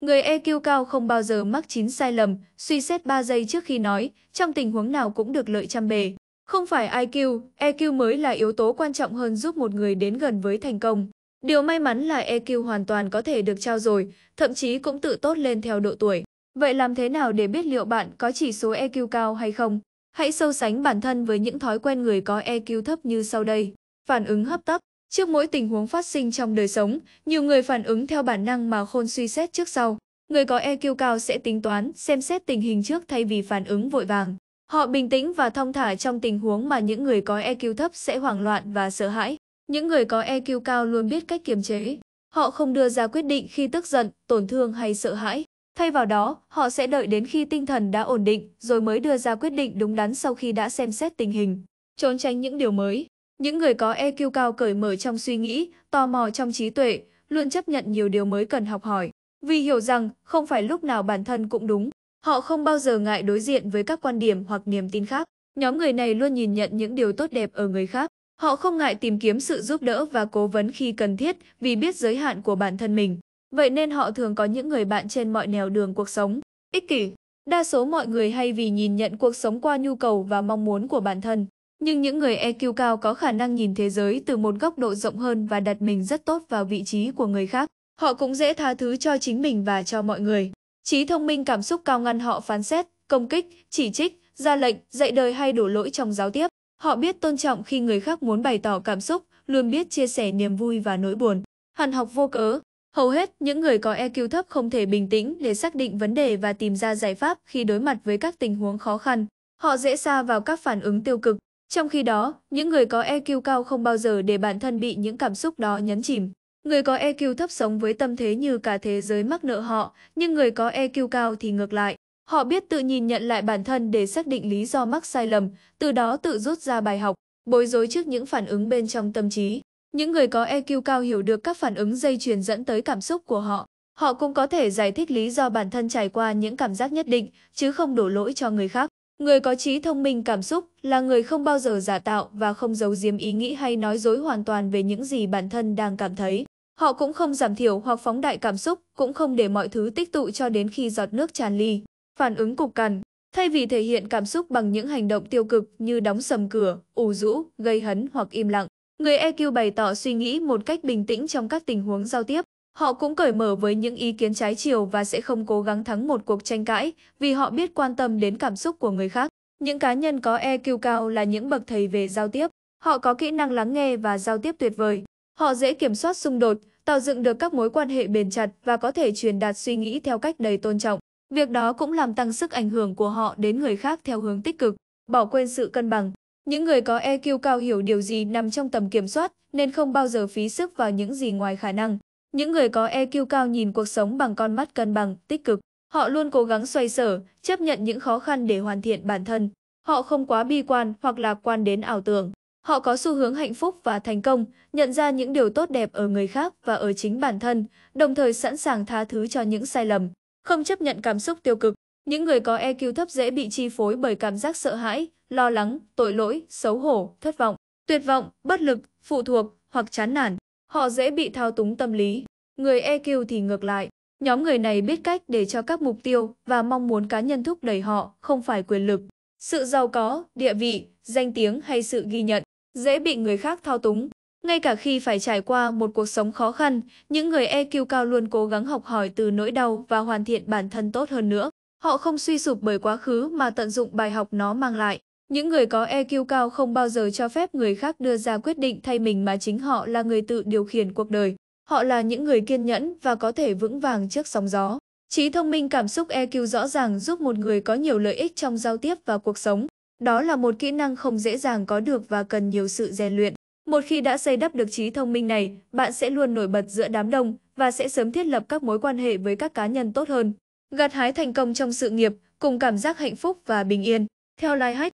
Người EQ cao không bao giờ mắc chín sai lầm, suy xét 3 giây trước khi nói, trong tình huống nào cũng được lợi trăm bề. Không phải IQ, EQ mới là yếu tố quan trọng hơn giúp một người đến gần với thành công. Điều may mắn là EQ hoàn toàn có thể được trao dồi, thậm chí cũng tự tốt lên theo độ tuổi. Vậy làm thế nào để biết liệu bạn có chỉ số EQ cao hay không? Hãy so sánh bản thân với những thói quen người có EQ thấp như sau đây. Phản ứng hấp tấp Trước mỗi tình huống phát sinh trong đời sống, nhiều người phản ứng theo bản năng mà khôn suy xét trước sau. Người có EQ cao sẽ tính toán, xem xét tình hình trước thay vì phản ứng vội vàng. Họ bình tĩnh và thông thả trong tình huống mà những người có EQ thấp sẽ hoảng loạn và sợ hãi. Những người có EQ cao luôn biết cách kiềm chế. Họ không đưa ra quyết định khi tức giận, tổn thương hay sợ hãi. Thay vào đó, họ sẽ đợi đến khi tinh thần đã ổn định rồi mới đưa ra quyết định đúng đắn sau khi đã xem xét tình hình. Trốn tránh những điều mới những người có EQ cao cởi mở trong suy nghĩ, tò mò trong trí tuệ, luôn chấp nhận nhiều điều mới cần học hỏi. Vì hiểu rằng không phải lúc nào bản thân cũng đúng, họ không bao giờ ngại đối diện với các quan điểm hoặc niềm tin khác. Nhóm người này luôn nhìn nhận những điều tốt đẹp ở người khác. Họ không ngại tìm kiếm sự giúp đỡ và cố vấn khi cần thiết vì biết giới hạn của bản thân mình. Vậy nên họ thường có những người bạn trên mọi nẻo đường cuộc sống. Ích kỷ Đa số mọi người hay vì nhìn nhận cuộc sống qua nhu cầu và mong muốn của bản thân. Nhưng những người EQ cao có khả năng nhìn thế giới từ một góc độ rộng hơn và đặt mình rất tốt vào vị trí của người khác. Họ cũng dễ tha thứ cho chính mình và cho mọi người. Trí thông minh cảm xúc cao ngăn họ phán xét, công kích, chỉ trích, ra lệnh, dạy đời hay đổ lỗi trong giáo tiếp. Họ biết tôn trọng khi người khác muốn bày tỏ cảm xúc, luôn biết chia sẻ niềm vui và nỗi buồn. Hàn học vô cớ. Hầu hết, những người có EQ thấp không thể bình tĩnh để xác định vấn đề và tìm ra giải pháp khi đối mặt với các tình huống khó khăn. Họ dễ xa vào các phản ứng tiêu cực, trong khi đó, những người có EQ cao không bao giờ để bản thân bị những cảm xúc đó nhấn chìm. Người có EQ thấp sống với tâm thế như cả thế giới mắc nợ họ, nhưng người có EQ cao thì ngược lại. Họ biết tự nhìn nhận lại bản thân để xác định lý do mắc sai lầm, từ đó tự rút ra bài học, bối rối trước những phản ứng bên trong tâm trí. Những người có EQ cao hiểu được các phản ứng dây chuyền dẫn tới cảm xúc của họ. Họ cũng có thể giải thích lý do bản thân trải qua những cảm giác nhất định, chứ không đổ lỗi cho người khác. Người có trí thông minh cảm xúc là người không bao giờ giả tạo và không giấu giếm ý nghĩ hay nói dối hoàn toàn về những gì bản thân đang cảm thấy. Họ cũng không giảm thiểu hoặc phóng đại cảm xúc, cũng không để mọi thứ tích tụ cho đến khi giọt nước tràn ly. Phản ứng cục cằn Thay vì thể hiện cảm xúc bằng những hành động tiêu cực như đóng sầm cửa, ủ rũ, gây hấn hoặc im lặng, người EQ bày tỏ suy nghĩ một cách bình tĩnh trong các tình huống giao tiếp. Họ cũng cởi mở với những ý kiến trái chiều và sẽ không cố gắng thắng một cuộc tranh cãi vì họ biết quan tâm đến cảm xúc của người khác. Những cá nhân có EQ cao là những bậc thầy về giao tiếp. Họ có kỹ năng lắng nghe và giao tiếp tuyệt vời. Họ dễ kiểm soát xung đột, tạo dựng được các mối quan hệ bền chặt và có thể truyền đạt suy nghĩ theo cách đầy tôn trọng. Việc đó cũng làm tăng sức ảnh hưởng của họ đến người khác theo hướng tích cực, bỏ quên sự cân bằng. Những người có EQ cao hiểu điều gì nằm trong tầm kiểm soát nên không bao giờ phí sức vào những gì ngoài khả năng. Những người có EQ cao nhìn cuộc sống bằng con mắt cân bằng, tích cực. Họ luôn cố gắng xoay sở, chấp nhận những khó khăn để hoàn thiện bản thân. Họ không quá bi quan hoặc lạc quan đến ảo tưởng. Họ có xu hướng hạnh phúc và thành công, nhận ra những điều tốt đẹp ở người khác và ở chính bản thân, đồng thời sẵn sàng tha thứ cho những sai lầm, không chấp nhận cảm xúc tiêu cực. Những người có EQ thấp dễ bị chi phối bởi cảm giác sợ hãi, lo lắng, tội lỗi, xấu hổ, thất vọng, tuyệt vọng, bất lực, phụ thuộc hoặc chán nản. Họ dễ bị thao túng tâm lý. Người EQ thì ngược lại. Nhóm người này biết cách để cho các mục tiêu và mong muốn cá nhân thúc đẩy họ không phải quyền lực, sự giàu có, địa vị, danh tiếng hay sự ghi nhận, dễ bị người khác thao túng. Ngay cả khi phải trải qua một cuộc sống khó khăn, những người EQ cao luôn cố gắng học hỏi từ nỗi đau và hoàn thiện bản thân tốt hơn nữa. Họ không suy sụp bởi quá khứ mà tận dụng bài học nó mang lại. Những người có EQ cao không bao giờ cho phép người khác đưa ra quyết định thay mình mà chính họ là người tự điều khiển cuộc đời. Họ là những người kiên nhẫn và có thể vững vàng trước sóng gió. Trí thông minh cảm xúc EQ rõ ràng giúp một người có nhiều lợi ích trong giao tiếp và cuộc sống. Đó là một kỹ năng không dễ dàng có được và cần nhiều sự rèn luyện. Một khi đã xây đắp được trí thông minh này, bạn sẽ luôn nổi bật giữa đám đông và sẽ sớm thiết lập các mối quan hệ với các cá nhân tốt hơn. Gặt hái thành công trong sự nghiệp cùng cảm giác hạnh phúc và bình yên. Theo Lai Hách,